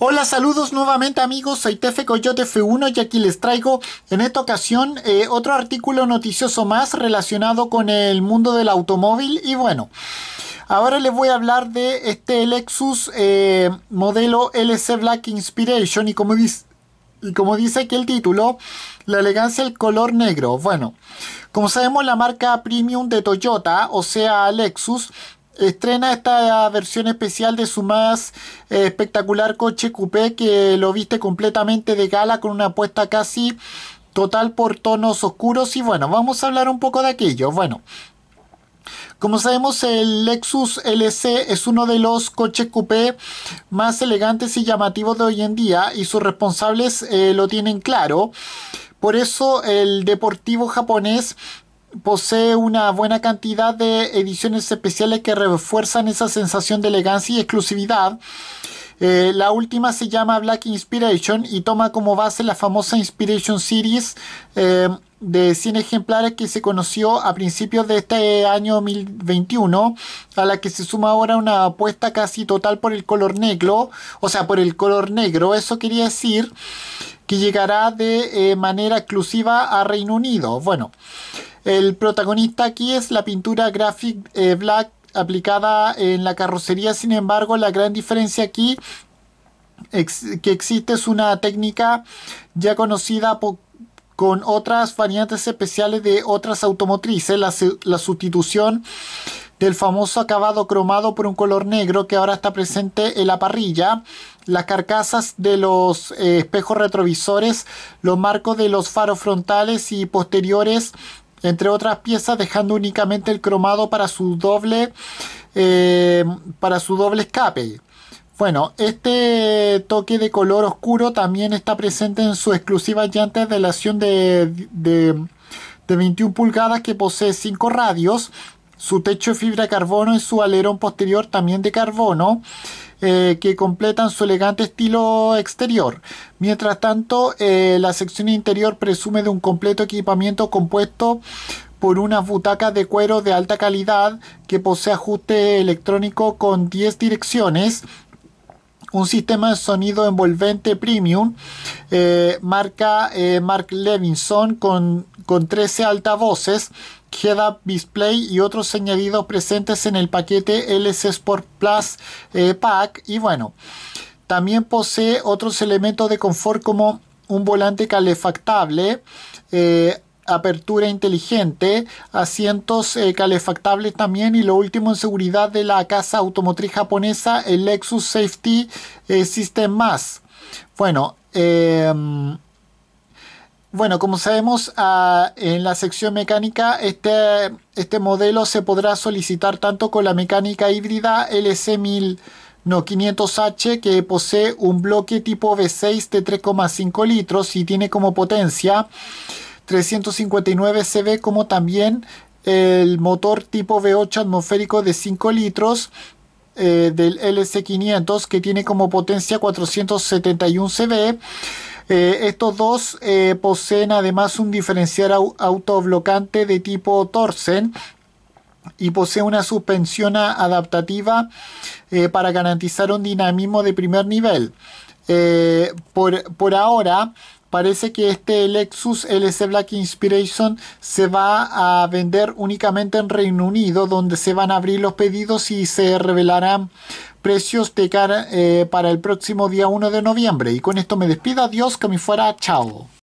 Hola, saludos nuevamente amigos, soy Tefe Coyote F1 y aquí les traigo en esta ocasión eh, otro artículo noticioso más relacionado con el mundo del automóvil y bueno, ahora les voy a hablar de este Lexus eh, modelo LC Black Inspiration y como, dice, y como dice aquí el título, la elegancia del color negro. Bueno, como sabemos la marca premium de Toyota, o sea Lexus, estrena esta versión especial de su más eh, espectacular coche coupé que lo viste completamente de gala con una apuesta casi total por tonos oscuros y bueno, vamos a hablar un poco de aquello. Bueno, como sabemos, el Lexus LC es uno de los coches coupé más elegantes y llamativos de hoy en día y sus responsables eh, lo tienen claro. Por eso el deportivo japonés posee una buena cantidad de ediciones especiales que refuerzan esa sensación de elegancia y exclusividad. Eh, la última se llama Black Inspiration y toma como base la famosa Inspiration Series eh, de 100 ejemplares que se conoció a principios de este año 2021, a la que se suma ahora una apuesta casi total por el color negro, o sea, por el color negro, eso quería decir que llegará de eh, manera exclusiva a Reino Unido. Bueno. El protagonista aquí es la pintura graphic eh, black aplicada en la carrocería, sin embargo la gran diferencia aquí que existe es una técnica ya conocida con otras variantes especiales de otras automotrices, la, sustitución del famoso acabado cromado por un color negro que ahora está presente en la parrilla, las carcasas de los eh, espejos retrovisores, los marcos de los faros frontales y posteriores entre otras piezas, dejando únicamente el cromado para su doble, eh, para su doble escape. Bueno, este toque de color oscuro también está presente en su exclusiva llanta de lación de, 21 pulgadas que posee 5 radios, su techo de fibra de carbono y su alerón posterior también de carbono. Eh, que completan su elegante estilo exterior. Mientras tanto, eh, la sección interior presume de un completo equipamiento compuesto por unas butacas de cuero de alta calidad que posee ajuste electrónico con 10 direcciones, un sistema de sonido envolvente premium, eh, marca eh, Mark Levinson, con, 13 altavoces, head display y otros añadidos presentes en el paquete LS Sport Plus eh, Pack. Y bueno, también posee otros elementos de confort como un volante calefactable, apertura inteligente, asientos eh, calefactables también y lo último en seguridad de la casa automotriz japonesa, el Lexus Safety eh, System Más. Bueno, em, bueno, como sabemos, ah, en la sección mecánica este, este modelo se podrá solicitar tanto con la mecánica híbrida LC1000 no h que posee un bloque tipo V6 de 3,5 litros y tiene como potencia 359 CV como también el motor tipo V8 atmosférico de 5 litros eh, del LC500 que tiene como potencia 471 CV. Eh, estos dos eh, poseen además un diferencial autoblocante de tipo Torsen y posee una suspensión adaptativa para garantizar un dinamismo de primer nivel. por, por ahora, parece que este Lexus LC Black Inspiration se va a vender únicamente en Reino Unido, donde se van a abrir los pedidos y se revelarán precios de cara, eh, para el próximo día 1 de noviembre. Y con esto me despido, adiós, que me fuera, chao.